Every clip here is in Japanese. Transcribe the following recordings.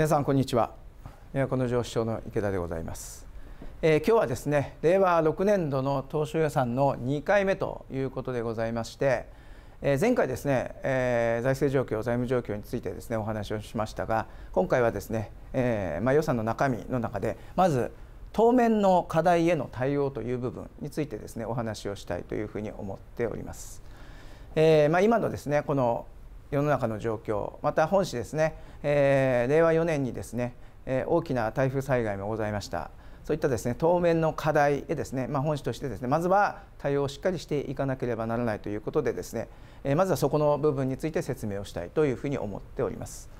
皆さんこんにちはこの上司長の池田でございます、えー、今日はですね令和6年度の当初予算の2回目ということでございまして、えー、前回ですね、えー、財政状況財務状況についてですねお話をしましたが今回はですね、えー、まあ、予算の中身の中でまず当面の課題への対応という部分についてですねお話をしたいというふうに思っております。えーまあ、今のですねこの世の中の状況また本市ですね、えー、令和4年にですね、えー、大きな台風災害もございましたそういったですね当面の課題へですね、まあ、本市としてですねまずは対応をしっかりしていかなければならないということでですね、えー、まずはそこの部分について説明をしたいというふうに思っております、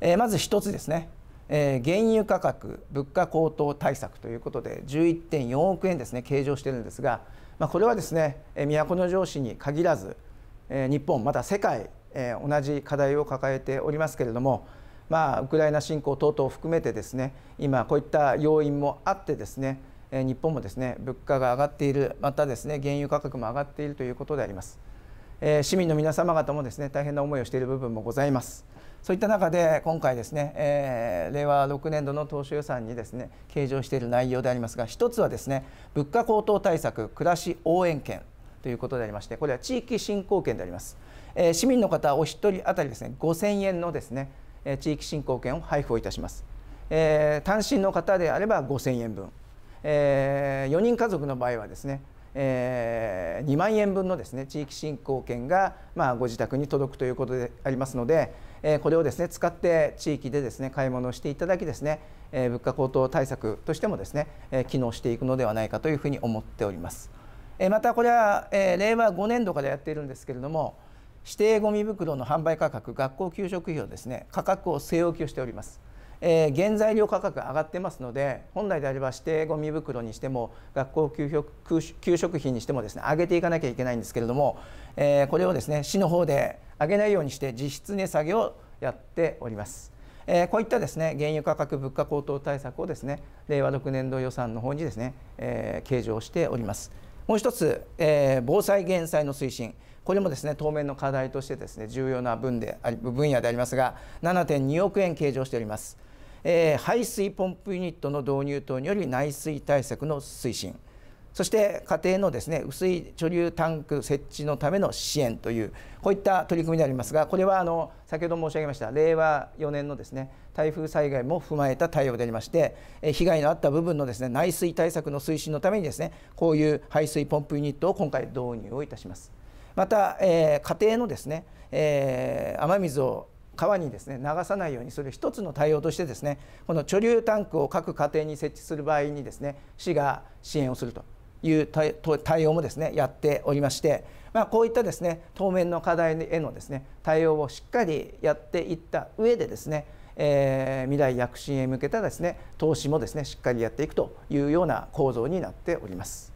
えー、まず一つですね、原油価格物価高騰対策ということで11.4億円ですね計上しているんですが、まあ、これはですね都城市に限らず、日本また世界え同じ課題を抱えておりますけれども、まあ、ウクライナ侵攻等々を含めてですね今こういった要因もあってですね日本もですね物価が上がっているまたですね原油価格も上がっているということであります、え市民の皆様方もですね大変な思いをしている部分もございますそういった中で今回ですね、え令和6年度の当初予算にですね計上している内容でありますが1つはですね物価高騰対策暮らし応援券ということでありましてこれは地域振興券であります、えー、市民の方お一人当たりですね5000円のですねえ地域振興券を配布をいたします、えー、単身の方であれば5000円分、えー、4人家族の場合はですねえー、2万円分のですね地域振興券が、まあ、ご自宅に届くということでありますので、えこれをですね使って地域でですね買い物をしていただきですね、え物価高騰対策としてもですね、え機能していくのではないかというふうに思っております。またこれは令和5年度からやっているんですけれども指定ごみ袋の販売価格学校給食費をですね価格を据え置きをしております。えー、原材料価格が上がってますので本来であれば指定ごみ袋にしても学校給食給食費にしてもですね上げていかなきゃいけないんですけれども、えー、これをですね市の方で上げないようにして実質値下げをやっております。えー、こういったですね原油価格物価高騰対策をですね令和6年度予算の方にですね、え計上しております。もう一つ、えー、防災・減災の推進これもですね当面の課題としてですね重要な分で分野でありますが7.2億円計上しております、えー、排水ポンプユニットの導入等により内水対策の推進そして家庭のですね薄い貯留タンク設置のための支援というこういった取り組みでありますがこれはあの先ほど申し上げました令和4年のですね台風災害も踏まえた対応でありまして被害のあった部分のですね内水対策の推進のためにですねこういう排水ポンプユニットを今回導入をいたします。また、えー、家庭のですね、えー、雨水を川にですね流さないようにする一つの対応としてですねこの貯留タンクを各家庭に設置する場合にですね市が支援をするという対応もですねやっておりまして、まあ、こういったですね当面の課題へのですね対応をしっかりやっていった上でですねえー、未来躍進へ向けたですね投資もですねしっかりやっていくというような構造になっております。